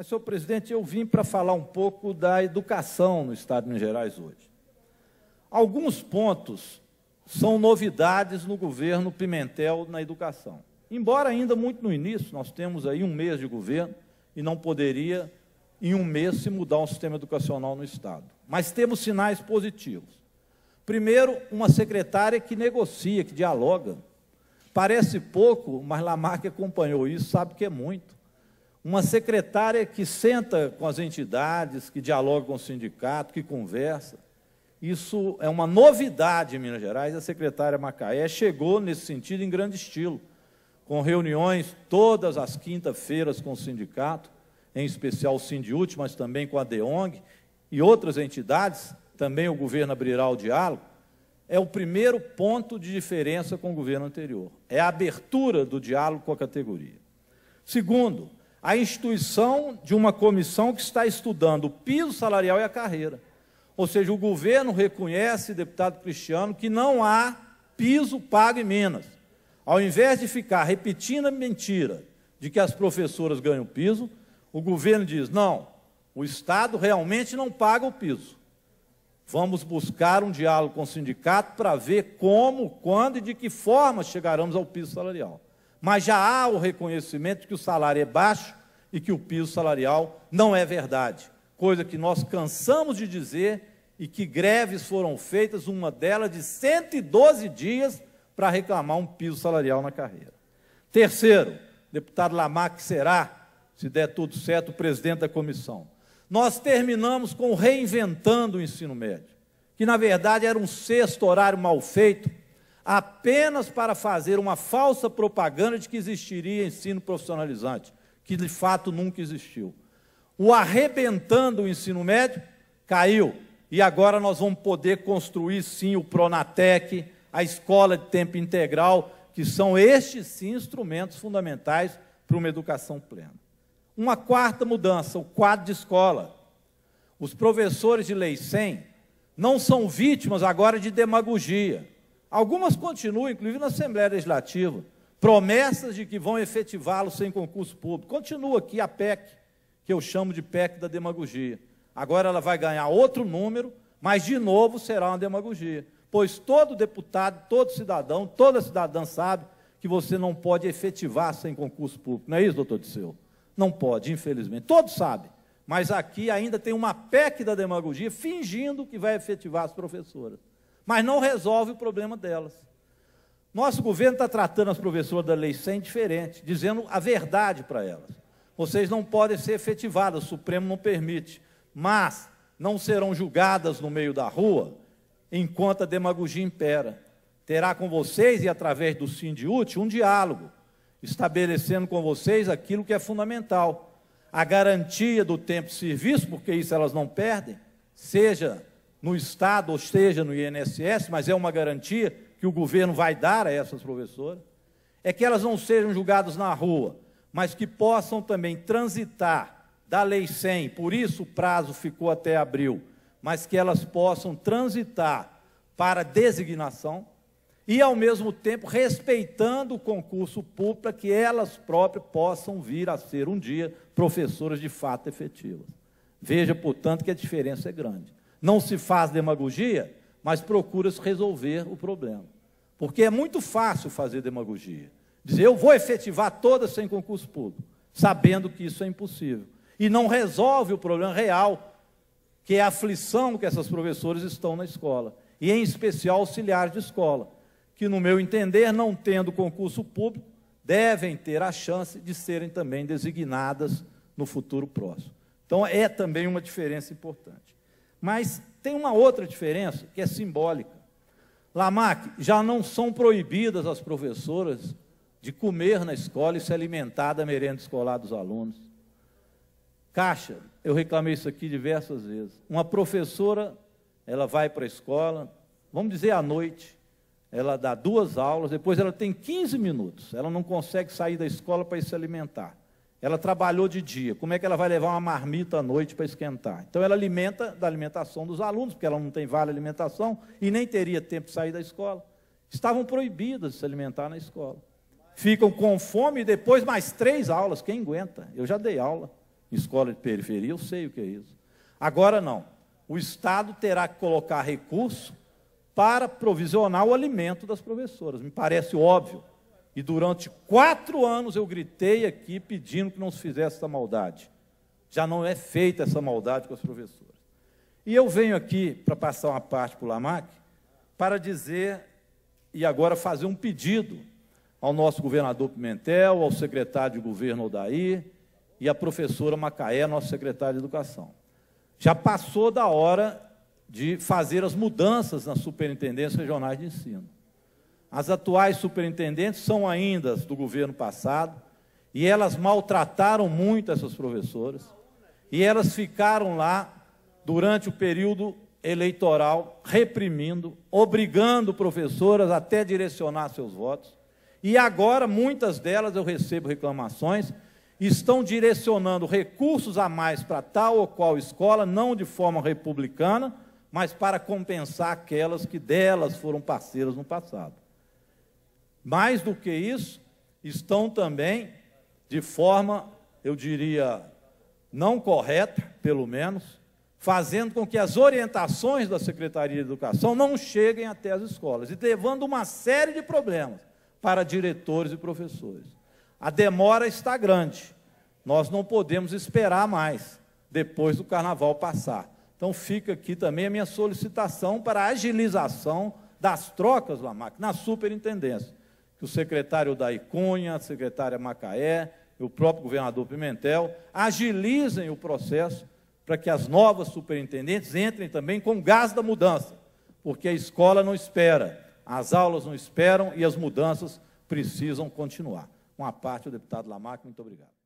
Mas, senhor presidente, eu vim para falar um pouco da educação no Estado de Minas Gerais hoje. Alguns pontos são novidades no governo Pimentel na educação. Embora ainda muito no início, nós temos aí um mês de governo e não poderia, em um mês, se mudar um sistema educacional no Estado. Mas temos sinais positivos. Primeiro, uma secretária que negocia, que dialoga. Parece pouco, mas Lamarck acompanhou isso, sabe que é muito uma secretária que senta com as entidades, que dialoga com o sindicato, que conversa. Isso é uma novidade em Minas Gerais. A secretária Macaé chegou nesse sentido em grande estilo, com reuniões todas as quinta-feiras com o sindicato, em especial o Sindiúte, mas também com a DEONG e outras entidades. Também o governo abrirá o diálogo. É o primeiro ponto de diferença com o governo anterior. É a abertura do diálogo com a categoria. Segundo, a instituição de uma comissão que está estudando o piso salarial e a carreira. Ou seja, o governo reconhece, deputado Cristiano, que não há piso pago em Minas. Ao invés de ficar repetindo a mentira de que as professoras ganham piso, o governo diz: não, o Estado realmente não paga o piso. Vamos buscar um diálogo com o sindicato para ver como, quando e de que forma chegaremos ao piso salarial mas já há o reconhecimento que o salário é baixo e que o piso salarial não é verdade, coisa que nós cansamos de dizer e que greves foram feitas, uma delas de 112 dias para reclamar um piso salarial na carreira. Terceiro, deputado que será, se der tudo certo, o presidente da comissão. Nós terminamos com reinventando o ensino médio, que na verdade era um sexto horário mal feito, apenas para fazer uma falsa propaganda de que existiria ensino profissionalizante, que de fato nunca existiu. O arrebentando o ensino médio caiu, e agora nós vamos poder construir sim o Pronatec, a escola de tempo integral, que são estes sim instrumentos fundamentais para uma educação plena. Uma quarta mudança, o quadro de escola. Os professores de Lei 100 não são vítimas agora de demagogia Algumas continuam, inclusive na Assembleia Legislativa, promessas de que vão efetivá-lo sem concurso público. Continua aqui a PEC, que eu chamo de PEC da demagogia. Agora ela vai ganhar outro número, mas de novo será uma demagogia. Pois todo deputado, todo cidadão, toda cidadã sabe que você não pode efetivar sem concurso público. Não é isso, doutor Disseu? Não pode, infelizmente. Todos sabem. Mas aqui ainda tem uma PEC da demagogia fingindo que vai efetivar as professoras mas não resolve o problema delas. Nosso governo está tratando as professoras da Lei 100 diferente, dizendo a verdade para elas. Vocês não podem ser efetivadas, o Supremo não permite, mas não serão julgadas no meio da rua enquanto a demagogia impera. Terá com vocês e através do Sindiúte um diálogo, estabelecendo com vocês aquilo que é fundamental. A garantia do tempo de serviço, porque isso elas não perdem, seja no Estado, ou seja, no INSS, mas é uma garantia que o governo vai dar a essas professoras, é que elas não sejam julgadas na rua, mas que possam também transitar da Lei 100, por isso o prazo ficou até abril, mas que elas possam transitar para designação e, ao mesmo tempo, respeitando o concurso público, para que elas próprias possam vir a ser um dia professoras de fato efetivas. Veja, portanto, que a diferença é grande não se faz demagogia, mas procura se resolver o problema. Porque é muito fácil fazer demagogia. Dizer, eu vou efetivar todas sem concurso público, sabendo que isso é impossível. E não resolve o problema real, que é a aflição que essas professoras estão na escola. E em especial auxiliares de escola, que, no meu entender, não tendo concurso público, devem ter a chance de serem também designadas no futuro próximo. Então, é também uma diferença importante. Mas tem uma outra diferença que é simbólica. Lamarck, já não são proibidas as professoras de comer na escola e se alimentar da merenda escolar dos alunos. Caixa, eu reclamei isso aqui diversas vezes. Uma professora, ela vai para a escola, vamos dizer à noite, ela dá duas aulas, depois ela tem 15 minutos, ela não consegue sair da escola para ir se alimentar. Ela trabalhou de dia, como é que ela vai levar uma marmita à noite para esquentar? Então ela alimenta da alimentação dos alunos, porque ela não tem vale alimentação e nem teria tempo de sair da escola. Estavam proibidas de se alimentar na escola. Ficam com fome e depois mais três aulas, quem aguenta? Eu já dei aula em escola de periferia, eu sei o que é isso. Agora não. O Estado terá que colocar recurso para provisionar o alimento das professoras. Me parece óbvio. E durante quatro anos eu gritei aqui pedindo que não se fizesse essa maldade. Já não é feita essa maldade com as professoras. E eu venho aqui para passar uma parte para o Lamac para dizer e agora fazer um pedido ao nosso governador Pimentel, ao secretário de governo Odaí e à professora Macaé, nosso secretário de educação. Já passou da hora de fazer as mudanças nas superintendências regionais de ensino. As atuais superintendentes são ainda do governo passado e elas maltrataram muito essas professoras e elas ficaram lá durante o período eleitoral reprimindo, obrigando professoras até direcionar seus votos. E agora muitas delas eu recebo reclamações estão direcionando recursos a mais para tal ou qual escola, não de forma republicana, mas para compensar aquelas que delas foram parceiras no passado. Mais do que isso, estão também, de forma, eu diria, não correta, pelo menos, fazendo com que as orientações da Secretaria de Educação não cheguem até as escolas e levando uma série de problemas para diretores e professores. A demora está grande. Nós não podemos esperar mais depois do carnaval passar. Então fica aqui também a minha solicitação para a agilização das trocas, Lamarck, na superintendência que o secretário da Icunha, a secretária Macaé, e o próprio governador Pimentel, agilizem o processo para que as novas superintendentes entrem também com gás da mudança, porque a escola não espera, as aulas não esperam e as mudanças precisam continuar. Com a parte, o deputado Lamarck, muito obrigado.